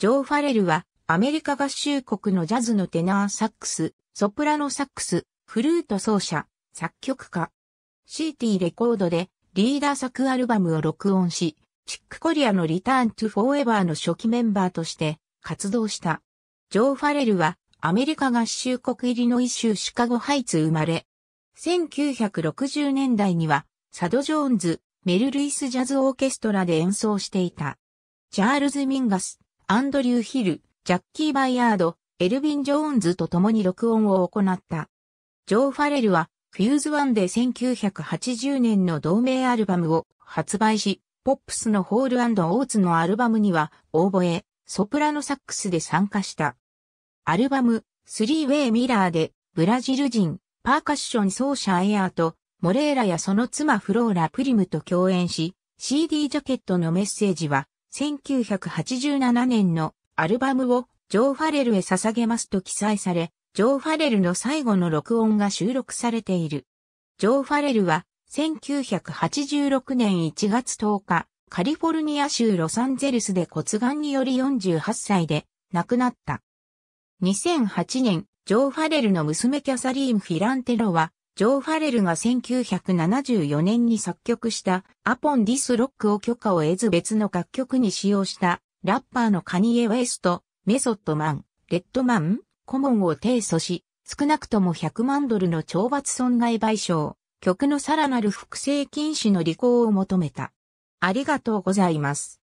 ジョー・ファレルは、アメリカ合衆国のジャズのテナーサックス、ソプラノサックス、フルート奏者、作曲家。CT レコードでリーダー作アルバムを録音し、チックコリアのリターントゥフォーエバーの初期メンバーとして活動した。ジョー・ファレルはアメリカ合衆国イリノイ州シカゴハイツ生まれ。1960年代にはサド・ジョーンズ、メル・ルイス・ジャズ・オーケストラで演奏していた。チャールズ・ミンガス、アンドリュー・ヒル、ジャッキー・バイヤード、エルヴィン・ジョーンズと共に録音を行った。ジョー・ファレルは、フューズ・ワンで1980年の同名アルバムを発売し、ポップスのホールオーツのアルバムには、オーボエ、ソプラノサックスで参加した。アルバム、スリーウェイ・ミラーで、ブラジル人、パーカッション奏者エアーと、モレーラやその妻フローラ・プリムと共演し、CD ジャケットのメッセージは、1987年のアルバムをジョー・ファレルへ捧げますと記載され、ジョー・ファレルの最後の録音が収録されている。ジョー・ファレルは1986年1月10日、カリフォルニア州ロサンゼルスで骨癌により48歳で亡くなった。2008年、ジョー・ファレルの娘キャサリーン・フィランテロはジョー・ファレルが1974年に作曲したアポンディスロックを許可を得ず別の楽曲に使用したラッパーのカニエ・ウェイスト、メソッドマン、レッドマン、コモンを提訴し、少なくとも100万ドルの懲罰損害賠償、曲のさらなる複製禁止の履行を求めた。ありがとうございます。